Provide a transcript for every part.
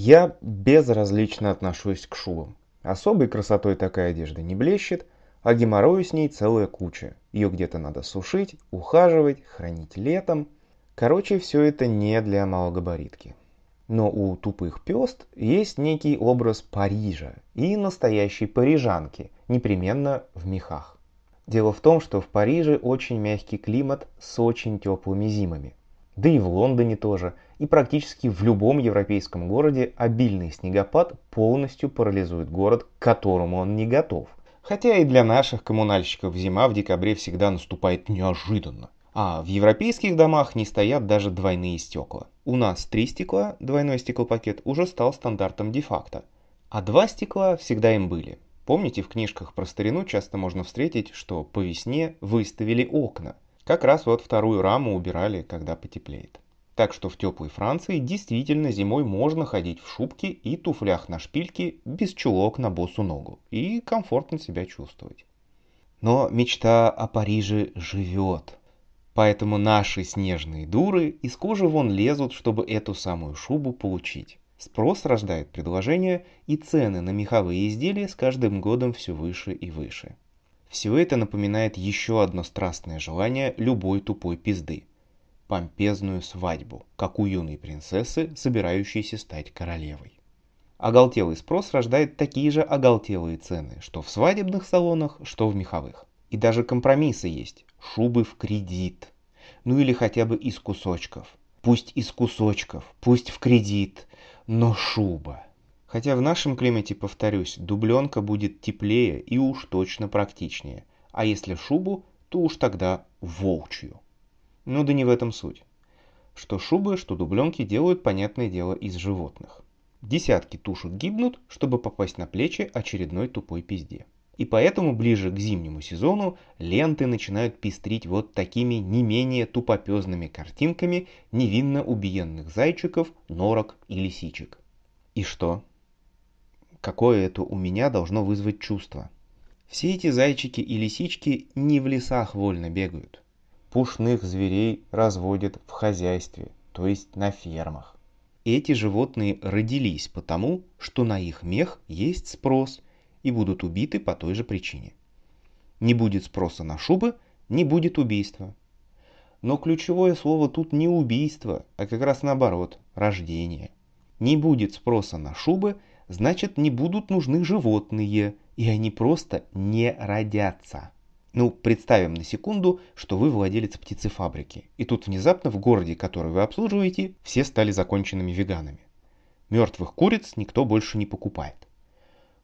Я безразлично отношусь к шубам. Особой красотой такая одежда не блещет, а геморрою с ней целая куча. Ее где-то надо сушить, ухаживать, хранить летом. Короче, все это не для малогабаритки. Но у тупых пёст есть некий образ Парижа и настоящей парижанки, непременно в мехах. Дело в том, что в Париже очень мягкий климат с очень теплыми зимами да и в Лондоне тоже, и практически в любом европейском городе обильный снегопад полностью парализует город, к которому он не готов. Хотя и для наших коммунальщиков зима в декабре всегда наступает неожиданно. А в европейских домах не стоят даже двойные стекла. У нас три стекла, двойной стеклопакет, уже стал стандартом де-факто. А два стекла всегда им были. Помните, в книжках про старину часто можно встретить, что по весне выставили окна – как раз вот вторую раму убирали, когда потеплеет. Так что в теплой Франции действительно зимой можно ходить в шубке и туфлях на шпильке без чулок на босу ногу и комфортно себя чувствовать. Но мечта о Париже живет. Поэтому наши снежные дуры из кожи вон лезут, чтобы эту самую шубу получить. Спрос рождает предложение, и цены на меховые изделия с каждым годом все выше и выше. Все это напоминает еще одно страстное желание любой тупой пизды. Помпезную свадьбу, как у юной принцессы, собирающейся стать королевой. Оголтелый спрос рождает такие же оголтелые цены, что в свадебных салонах, что в меховых. И даже компромиссы есть. Шубы в кредит. Ну или хотя бы из кусочков. Пусть из кусочков, пусть в кредит, но шуба. Хотя в нашем климате, повторюсь, дубленка будет теплее и уж точно практичнее. А если шубу, то уж тогда волчью. Ну да не в этом суть. Что шубы, что дубленки делают, понятное дело, из животных. Десятки тушек гибнут, чтобы попасть на плечи очередной тупой пизде. И поэтому ближе к зимнему сезону ленты начинают пестрить вот такими не менее тупопезными картинками невинно убиенных зайчиков, норок и лисичек. И что? какое это у меня должно вызвать чувство. Все эти зайчики и лисички не в лесах вольно бегают. Пушных зверей разводят в хозяйстве, то есть на фермах. Эти животные родились потому, что на их мех есть спрос и будут убиты по той же причине. Не будет спроса на шубы, не будет убийства. Но ключевое слово тут не убийство, а как раз наоборот – рождение. Не будет спроса на шубы, значит не будут нужны животные, и они просто не родятся. Ну, представим на секунду, что вы владелец птицефабрики, и тут внезапно в городе, который вы обслуживаете, все стали законченными веганами. Мертвых куриц никто больше не покупает.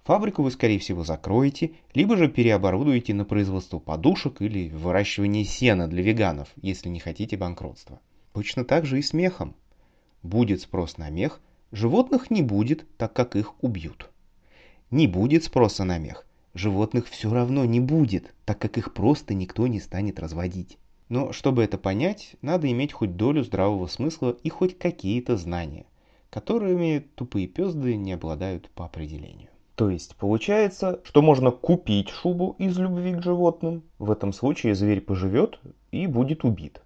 Фабрику вы, скорее всего, закроете, либо же переоборудуете на производство подушек или выращивание сена для веганов, если не хотите банкротства. Точно так же и с мехом. Будет спрос на мех – Животных не будет, так как их убьют. Не будет спроса на мех. Животных все равно не будет, так как их просто никто не станет разводить. Но чтобы это понять, надо иметь хоть долю здравого смысла и хоть какие-то знания, которыми тупые пезды не обладают по определению. То есть получается, что можно купить шубу из любви к животным. В этом случае зверь поживет и будет убит.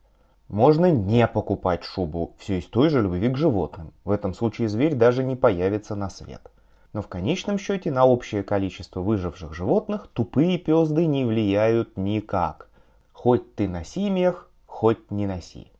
Можно не покупать шубу все из той же любви к животным. В этом случае зверь даже не появится на свет. Но в конечном счете на общее количество выживших животных тупые пезды не влияют никак. Хоть ты на семьях, хоть не носи.